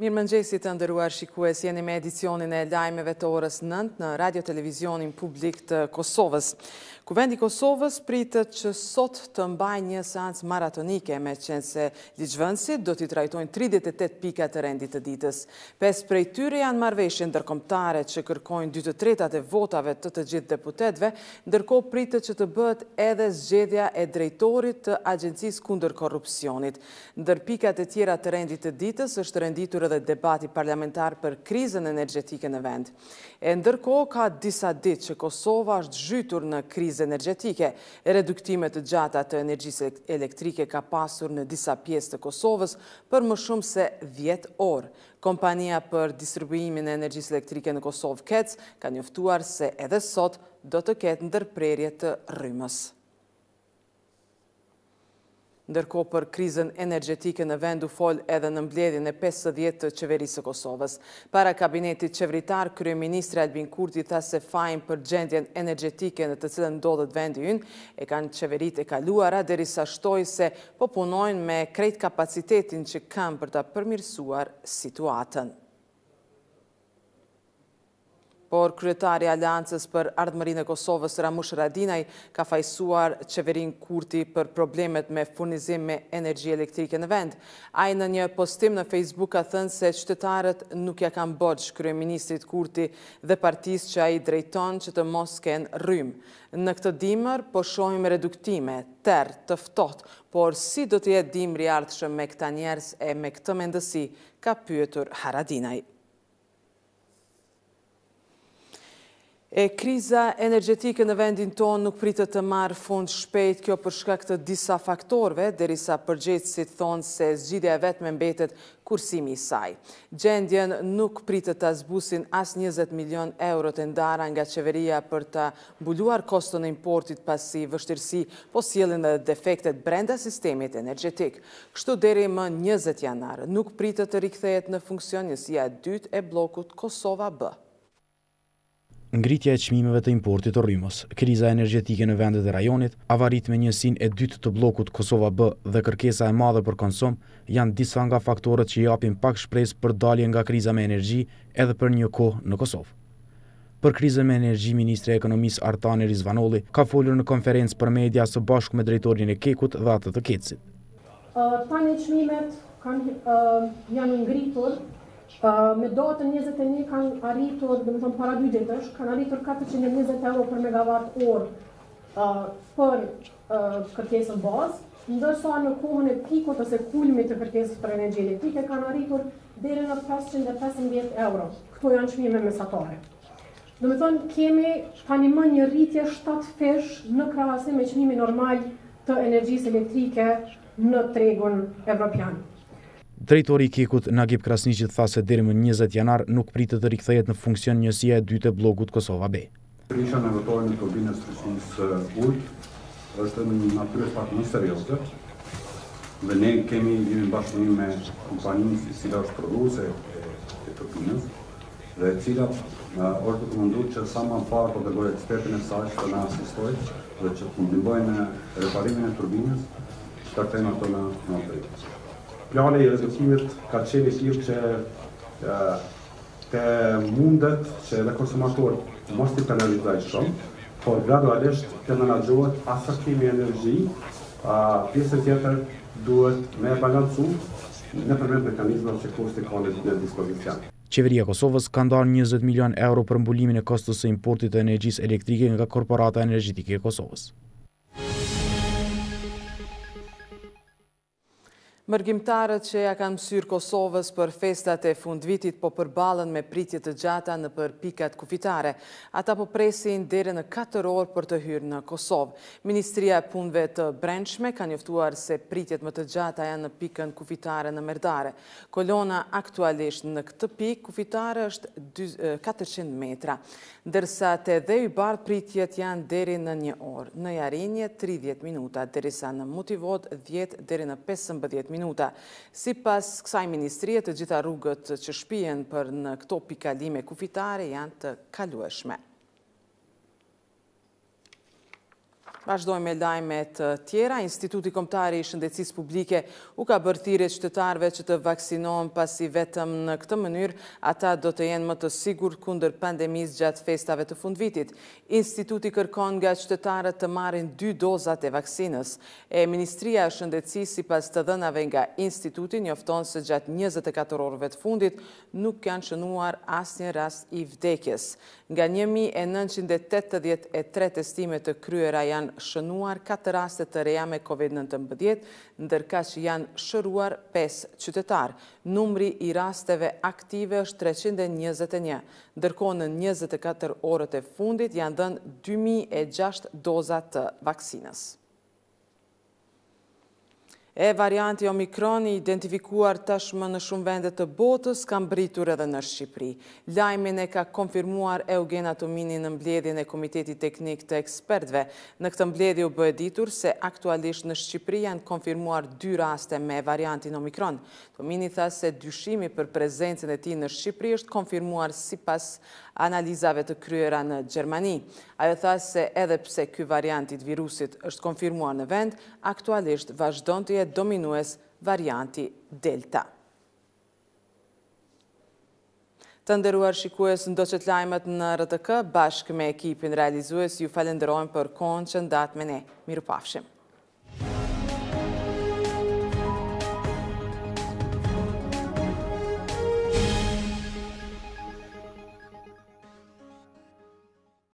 Mirë më të ndëruar shikues, jeni me edicionin e lajmeve të orës 9 në radio-televizionin publik të Kosovës. Kuvendi Kosovës pritët që sot të mbaj një sancë maratonike me qenë se liqëvënsit do t'i trajtojnë 38 pikat të rendit të ditës. Pes prej tyre janë marveshje ndërkomtare që kërkojnë dy të tretat e votave të të gjithë deputetve, ndërko pritët që të bët edhe zgjedja e drejtorit të agjensis kunder korupcionit. Ndër pikat e tjera të rendit të ditës është renditur edhe debati parlamentar për krizën energetike në vend. E ndërko ka disa dit që Kosova është gjytur në krizë energetike, e reduktimet të gjata të energjisë elektrike ka pasur në disa pjesë të Kosovës për më shumë se 10 orë. Kompania për distribuimin e energjisë elektrike në Kosovë Kets ka njoftuar se edhe sot do të ketë ndërprerje të rrymës ndërko për krizën energetike në vendu fol edhe në mbledin e 50 të qeverisë Kosovës. Para kabinetit qeveritar, Kryeministri Albin Kurti tha se fajn për gjendjen energetike në të cilën ndodhët vendi ynë, e kanë qeverit e kaluara, deri sa shtoj se po me krejt kapacitetin që kam për të përmirësuar situatën por kryetari Aljancës për Ardëmërin e Kosovës, Ramush Radinaj, ka fajsuar qeverin kurti për problemet me furnizim me energji elektrike në vend. Ajë në një postim në Facebook ka thënë se qytetarët nuk ja kanë bërgj kryeministit kurti dhe partis që i drejton që të mos kënë rrymë. Në këtë dimër, po shohim reduktime, terë, tëftot, por si do të jetë dimri ardhëshë me këta njerës e me këtë mendësi, ka pyetur Haradinaj. E kriza energetike në vendin tonë nuk pritë të marë fund shpejt kjo përshka këtë disa faktorve, derisa përgjithë si thonë se zgjidhja e vetë me mbetet kursimi i saj. Gjendjen nuk pritë të zbusin as 20 milion eurot e ndara nga qeveria për të buluar kostën e importit pasi vështirësi po dhe defektet brenda sistemit energetik. Kështu deri më 20 janarë nuk pritë të rikthejet në funksion njësia 2 e blokut Kosova B ngritja e qmimeve të importit të rrimës, kriza energetike në vendet e rajonit, avarit me njësin e dytë të blokut Kosova B dhe kërkesa e madhe për konsum, janë disa nga faktorët që japin pak shpres për dalje nga kriza me energji edhe për një kohë në Kosovë. Për krizën me energji, Ministre Ekonomis Artane Rizvanoli ka folur në konferencë për media së bashku me drejtorin e kekut dhe atë të kecit. Tanë e qmimet janë ngritur Uh, me datën 21 kanë arritur, dhe më thonë para dy ditësh, kanë arritur 420 euro për megawatt orë për kërkesën bazë, ndërsa në kohën e pikot ose kulmit të kërkesës për energi elektrike kanë arritur dhere në 550 euro. Këto janë qmime mesatare. Dhe më thonë, kemi tani më një rritje 7 fesh në krahasim me qmimi normal të energjisë elektrike në tregun evropianë. Drejtori i Kikut Nagip Krasniqi tha se deri më 20 janar nuk pritet të rikthehet në funksion njësia e dytë e bllokut Kosova B. Kisha në votën në turbinës së stacionit Ujk, është në natyrë pak më serioze. Dhe ne kemi një bashkëpunim me kompaninë si cila është prodhuese e turbinës, dhe e cila është të munduar që sa më parë të po dëgojë ekspertin e sajtë që na asistoi dhe që të po ndihmojë në reparimin e turbinës, të ato në natyrë plani i rezultimit ka qenë i tjilë që të mundet që edhe konsumator mos t'i penalizaj shumë, por gradualisht të menagjohet asërkimi energji, pjesë tjetër duhet me e balancu në përmën mekanizmat që kosti ka në gjithë në diskovisian. Qeveria Kosovës ka ndarë 20 milion euro për mbulimin e kostës e importit e energjis elektrike nga korporata energjitike e Kosovës. Mërgjimtarët që ja kanë mësyrë Kosovës për festat e fundvitit, po përbalën me pritjet të gjata në për pikat kufitare. Ata po presin dhere në 4 orë për të hyrë në Kosovë. Ministria e punve të brendshme kanë joftuar se pritjet më të gjata janë në pikën kufitare në mërdare. Kolona aktualisht në këtë pik kufitare është 400 metra, dërsa të dhe i barë pritjet janë deri në një orë, në jarinje 30 minuta, dërisa në motivot 10 deri në 15 minuta minuta. Si pas kësaj ministrije të gjitha rrugët që shpijen për në këto pikalime kufitare janë të kalueshme. Vashdojmë me lajmet tjera. Instituti Komtari i Shëndecis Publike u ka bërthire qëtëtarve që të vaksinohen pasi vetëm në këtë mënyrë, ata do të jenë më të sigur kunder pandemis gjatë festave të fundvitit. Instituti kërkon nga qëtëtarët të marin dy dozat e vaksinës. E Ministria Shëndecis si pas të dënave nga instituti njofton se gjatë 24 orëve të fundit nuk janë shënuar asë një rast i vdekjes. Nga 1983 testime të kryera janë shënuar 4 rastet të reja me COVID-19, ndërka që janë shëruar 5 qytetarë. Numri i rasteve aktive është 321, ndërko në 24 orët e fundit janë dhenë 2006 dozat të vaksinës. E varianti i identifikuar tashmë në shumë vendet të botës kam britur edhe në Shqipëri. Lajmin e ka konfirmuar Eugena Tomini në mbledhin e Komiteti Teknik të ekspertve. Në këtë mbledhi u ditur se aktualisht në Shqipëri janë konfirmuar dy raste me variantin Omikron. Tomini tha se dyshimi për prezencën e ti në Shqipëri është konfirmuar si pas analizave të kryera në Gjermani. Ajo tha se edhe pse këj variantit virusit është konfirmuar në vend, aktualisht vazhdojnë të e dominues varianti Delta. Të ndëruar shikues në doqet lajmet në RTK, bashkë me ekipin realizues, ju falenderojmë për konë që ndatë me ne. Miru pafshim.